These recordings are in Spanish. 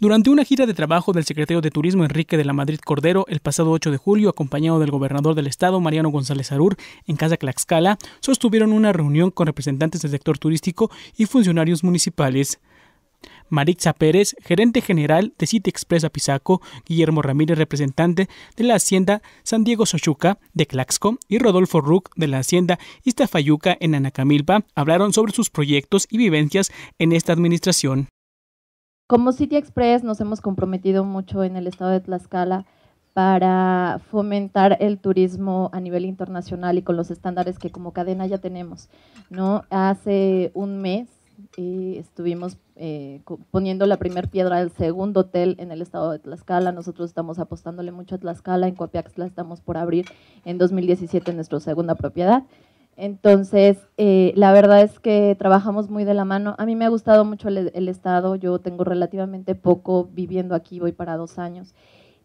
Durante una gira de trabajo del secretario de Turismo Enrique de la Madrid Cordero el pasado 8 de julio, acompañado del gobernador del estado Mariano González Arur en Casa Tlaxcala, sostuvieron una reunión con representantes del sector turístico y funcionarios municipales. Maritza Pérez, gerente general de City Express Apizaco, Guillermo Ramírez, representante de la Hacienda San Diego Sochuca de Claxco y Rodolfo Ruc de la Hacienda Iztafayuca en Anacamilpa, hablaron sobre sus proyectos y vivencias en esta administración. Como City Express nos hemos comprometido mucho en el estado de Tlaxcala para fomentar el turismo a nivel internacional y con los estándares que como cadena ya tenemos. ¿no? Hace un mes eh, estuvimos eh, poniendo la primera piedra del segundo hotel en el estado de Tlaxcala. Nosotros estamos apostándole mucho a Tlaxcala, en Coapiaxtla estamos por abrir en 2017 nuestra segunda propiedad. Entonces, eh, la verdad es que trabajamos muy de la mano. A mí me ha gustado mucho el, Estado, yo tengo relativamente poco viviendo aquí, voy para dos años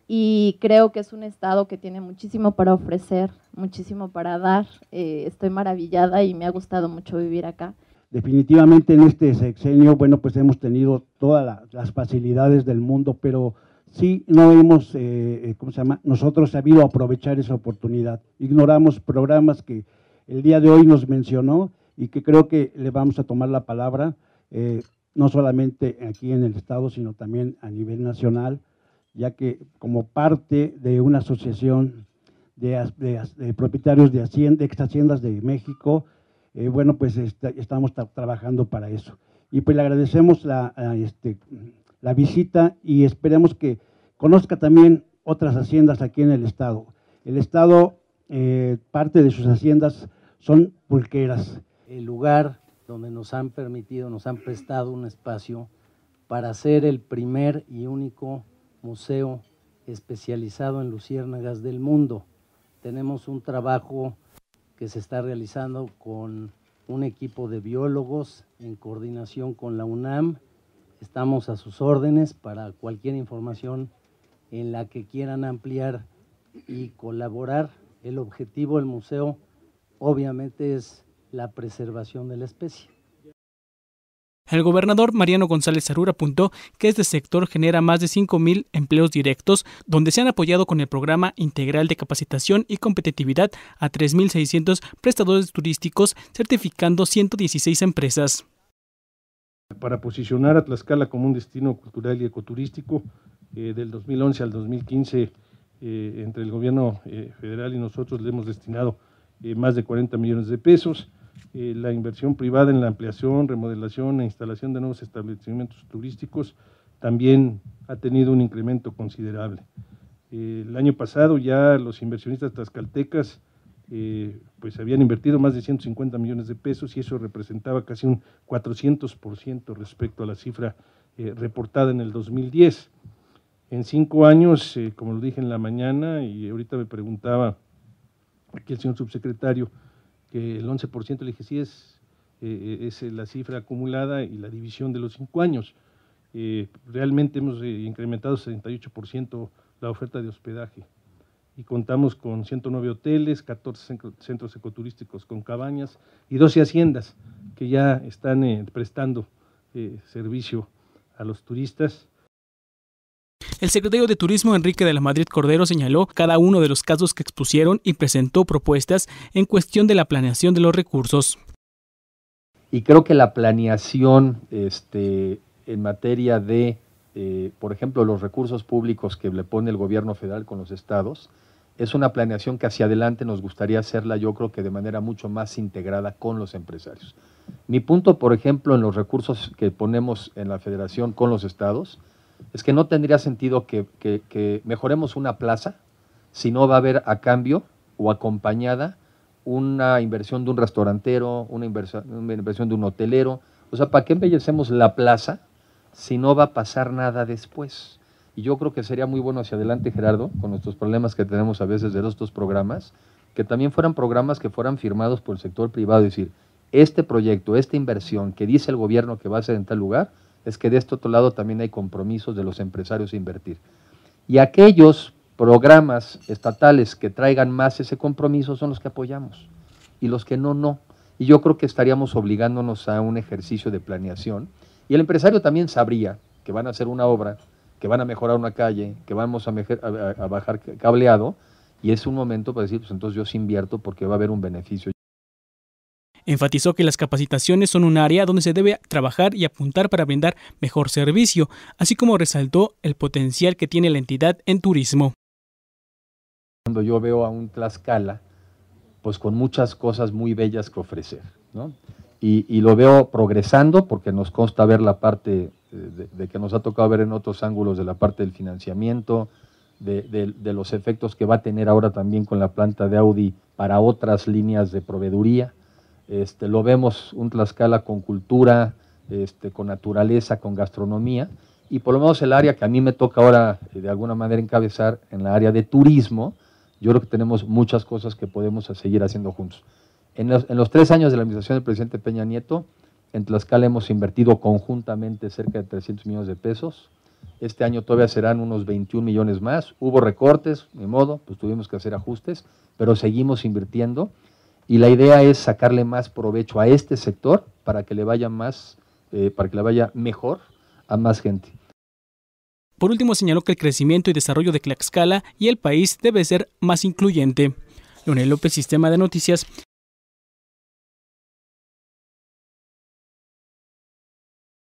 y creo que es un estado que tiene muchísimo para ofrecer, muchísimo para dar. Eh, estoy maravillada y me ha gustado mucho vivir acá. Definitivamente en este sexenio, bueno, pues hemos tenido todas las facilidades del mundo, pero sí no hemos, eh, eh ¿cómo se llama? Nosotros sabido aprovechar esa oportunidad. Ignoramos programas que el día de hoy nos mencionó y que creo que le vamos a tomar la palabra, eh, no solamente aquí en el Estado, sino también a nivel nacional, ya que como parte de una asociación de, propietarios de, hacienda, haciendas de México, eh, bueno, pues estamos trabajando para eso. Y pues le agradecemos la, este, la visita y esperemos que conozca también otras haciendas aquí en el Estado. El Estado eh, parte de sus haciendas son pulqueras, el lugar donde nos han permitido, nos han prestado un espacio para ser el primer y único museo especializado en luciérnagas del mundo. Tenemos un trabajo que se está realizando con un equipo de biólogos en coordinación con la UNAM. Estamos a sus órdenes para cualquier información en la que quieran ampliar y colaborar. El objetivo del museo obviamente es la preservación de la especie. El gobernador Mariano González Arur apuntó que este sector genera más de 5.000 empleos directos, donde se han apoyado con el programa integral de capacitación y competitividad a 3.600 prestadores turísticos, certificando 116 empresas. Para posicionar a Tlaxcala como un destino cultural y ecoturístico, eh, del 2011 al 2015 eh, entre el gobierno eh, federal y nosotros le hemos destinado eh, más de 40 millones de pesos. la inversión privada en la ampliación, remodelación e instalación de nuevos establecimientos turísticos también ha tenido un incremento considerable. el año pasado ya los inversionistas tlaxcaltecas pues habían invertido más de 150 millones de pesos y eso representaba casi un 400% respecto a la cifra reportada en el 2010. En cinco años, eh, como lo dije en la mañana, y ahorita me preguntaba aquí el señor subsecretario, que el 11%, le dije, sí, eh, eh, es, la cifra acumulada y la división de los cinco años. realmente hemos incrementado 68% la oferta de hospedaje y contamos con 109 hoteles, 14 centros ecoturísticos con cabañas y 12 haciendas que ya están prestando servicio a los turistas. El secretario de Turismo Enrique de la Madrid Cordero señaló cada uno de los casos que expusieron y presentó propuestas en cuestión de la planeación de los recursos. Y creo que la planeación este, en materia de, eh, por ejemplo, los recursos públicos que le pone el gobierno federal con los estados, es una planeación que hacia adelante nos gustaría hacerla, yo creo que de manera mucho más integrada con los empresarios. Mi punto, por ejemplo, en los recursos que ponemos en la federación con los estados, es que no tendría sentido que, mejoremos una plaza si no va a haber a cambio o acompañada una inversión de un restaurantero, una inversión, una inversión de un hotelero. O sea, ¿para qué embellecemos la plaza si no va a pasar nada después? Y yo creo que sería muy bueno hacia adelante, Gerardo, con nuestros problemas que tenemos a veces de estos programas, que también fueran programas que fueran firmados por el sector privado, es decir, este proyecto, esta inversión que dice el gobierno que va a ser en tal lugar, es que de este otro lado también hay compromisos de los empresarios a invertir. Y aquellos programas estatales que traigan más ese compromiso son los que apoyamos y los que no, no. Y yo creo que estaríamos obligándonos a un ejercicio de planeación. Y el empresario también sabría que van a hacer una obra, que van a mejorar una calle, que vamos a, bajar cableado, y es un momento para decir, pues entonces yo invierto porque va a haber un beneficio. Enfatizó que las capacitaciones son un área donde se debe trabajar y apuntar para brindar mejor servicio, así como resaltó el potencial que tiene la entidad en turismo. Cuando yo veo a un Tlaxcala, pues con muchas cosas muy bellas que ofrecer, ¿no? Y, lo veo progresando porque nos consta ver la parte eh, de, que nos ha tocado ver en otros ángulos de la parte del financiamiento, de, los efectos que va a tener ahora también con la planta de Audi para otras líneas de proveeduría. Este, lo vemos un Tlaxcala con cultura, este, con naturaleza, con gastronomía, y por lo menos el área que a mí me toca ahora eh, de alguna manera encabezar, en la área de turismo, yo creo que tenemos muchas cosas que podemos seguir haciendo juntos. En los, tres años de la administración del presidente Peña Nieto, en Tlaxcala hemos invertido conjuntamente cerca de 300 millones de pesos. Este año todavía serán unos 21 millones más. Hubo recortes, de modo, pues tuvimos que hacer ajustes, pero seguimos invirtiendo. Y la idea es sacarle más provecho a este sector para que le vaya más, eh, para que le vaya mejor a más gente. Por último, señaló que el crecimiento y desarrollo de Tlaxcala y el país debe ser más incluyente. Leonel López, Sistema de Noticias,